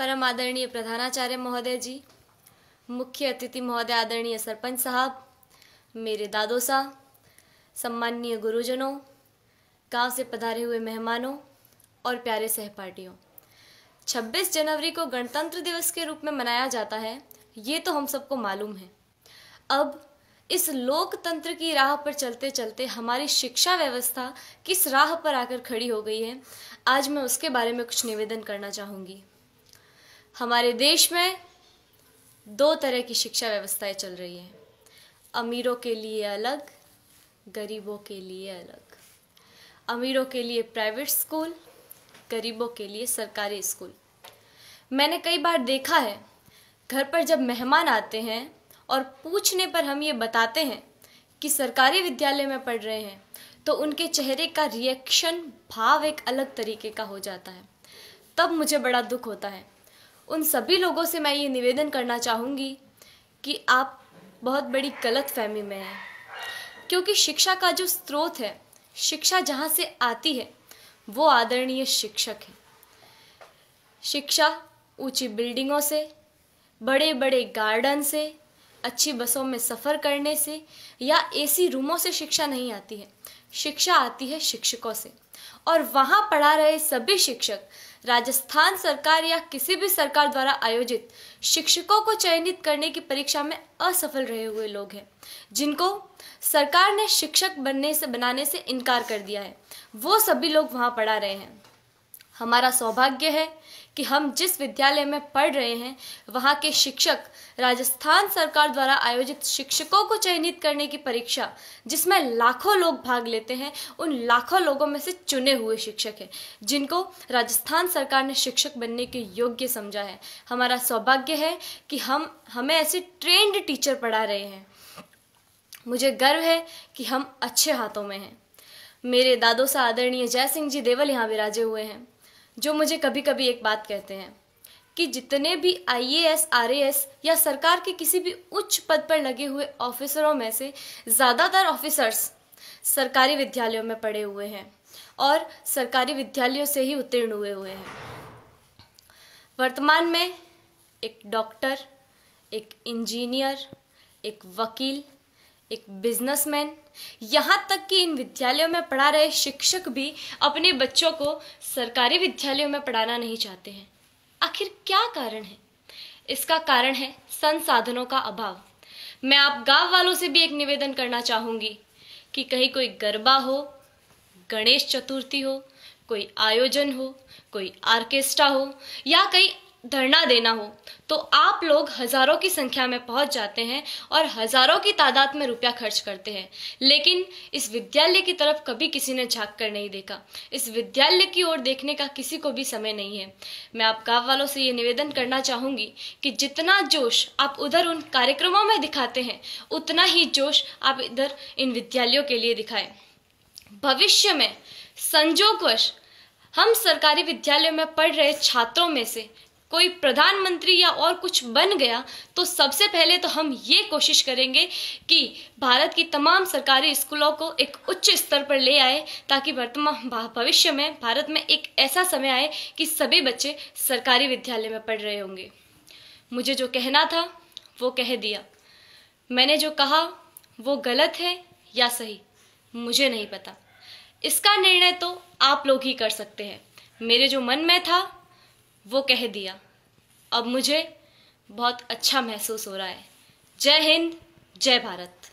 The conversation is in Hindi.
परम आदरणीय प्रधानाचार्य महोदय जी मुख्य अतिथि महोदय आदरणीय सरपंच साहब मेरे दादोसा सम्माननीय गुरुजनों गांव से पधारे हुए मेहमानों और प्यारे सहपाठियों 26 जनवरी को गणतंत्र दिवस के रूप में मनाया जाता है ये तो हम सबको मालूम है अब इस लोकतंत्र की राह पर चलते चलते हमारी शिक्षा व्यवस्था किस राह पर आकर खड़ी हो गई है आज मैं उसके बारे में कुछ निवेदन करना चाहूँगी हमारे देश में दो तरह की शिक्षा व्यवस्थाएं चल रही हैं अमीरों के लिए अलग गरीबों के लिए अलग अमीरों के लिए प्राइवेट स्कूल गरीबों के लिए सरकारी स्कूल मैंने कई बार देखा है घर पर जब मेहमान आते हैं और पूछने पर हम ये बताते हैं कि सरकारी विद्यालय में पढ़ रहे हैं तो उनके चेहरे का रिएक्शन भाव एक अलग तरीके का हो जाता है तब मुझे बड़ा दुख होता है उन सभी लोगों से मैं ये निवेदन करना चाहूँगी कि आप बहुत बड़ी गलत फहमी में हैं क्योंकि शिक्षा का जो स्रोत है शिक्षा जहाँ से आती है वो आदरणीय शिक्षक है शिक्षा ऊंची बिल्डिंगों से बड़े बड़े गार्डन से अच्छी बसों में सफ़र करने से या एसी रूमों से शिक्षा नहीं आती है शिक्षा आती है शिक्षकों से और वहाँ पढ़ा रहे सभी शिक्षक राजस्थान सरकार या किसी भी सरकार द्वारा आयोजित शिक्षकों को चयनित करने की परीक्षा में असफल रहे हुए लोग हैं जिनको सरकार ने शिक्षक बनने से बनाने से इनकार कर दिया है वो सभी लोग वहाँ पढ़ा रहे हैं हमारा सौभाग्य है कि हम जिस विद्यालय में पढ़ रहे हैं वहाँ के शिक्षक राजस्थान सरकार द्वारा आयोजित शिक्षकों को चयनित करने की परीक्षा जिसमें लाखों लोग भाग लेते हैं उन लाखों लोगों में से चुने हुए शिक्षक हैं जिनको राजस्थान सरकार ने शिक्षक बनने के योग्य समझा है हमारा सौभाग्य है कि हम हमें ऐसे ट्रेंड टीचर पढ़ा रहे हैं मुझे गर्व है कि हम अच्छे हाथों में हैं मेरे दादो सा आदरणीय जय सिंह जी देवल यहाँ विराजे हुए हैं जो मुझे कभी कभी एक बात कहते हैं कि जितने भी आईएएस आरएएस या सरकार के किसी भी उच्च पद पर लगे हुए ऑफिसरों में से ज़्यादातर ऑफिसर्स सरकारी विद्यालयों में पढ़े हुए हैं और सरकारी विद्यालयों से ही उत्तीर्ण हुए हुए हैं वर्तमान में एक डॉक्टर एक इंजीनियर एक वकील एक बिजनेसमैन यहाँ तक कि इन विद्यालयों में पढ़ा रहे शिक्षक भी अपने बच्चों को सरकारी विद्यालयों में पढ़ाना नहीं चाहते हैं आखिर क्या कारण है इसका कारण है संसाधनों का अभाव मैं आप गांव वालों से भी एक निवेदन करना चाहूंगी कि कहीं कोई गरबा हो गणेश चतुर्थी हो कोई आयोजन हो कोई आर्केस्ट्रा हो या कहीं धरना देना हो तो आप लोग हज़ारों की संख्या में पहुंच जाते हैं और हज़ारों की तादाद में रुपया खर्च करते हैं लेकिन इस विद्यालय की तरफ कभी किसी ने झांक कर नहीं देखा इस विद्यालय की ओर देखने का किसी को भी समय नहीं है मैं आप गाँव वालों से ये निवेदन करना चाहूंगी कि जितना जोश आप उधर उन कार्यक्रमों में दिखाते हैं उतना ही जोश आप इधर इन विद्यालयों के लिए दिखाएं भविष्य में संजोगवश हम सरकारी विद्यालयों में पढ़ रहे छात्रों में से कोई प्रधानमंत्री या और कुछ बन गया तो सबसे पहले तो हम ये कोशिश करेंगे कि भारत की तमाम सरकारी स्कूलों को एक उच्च स्तर पर ले आए ताकि वर्तमान भविष्य में भारत में एक ऐसा समय आए कि सभी बच्चे सरकारी विद्यालय में पढ़ रहे होंगे मुझे जो कहना था वो कह दिया मैंने जो कहा वो गलत है या सही मुझे नहीं पता इसका निर्णय तो आप लोग ही कर सकते हैं मेरे जो मन में था वो कह दिया अब मुझे बहुत अच्छा महसूस हो रहा है जय हिंद जय भारत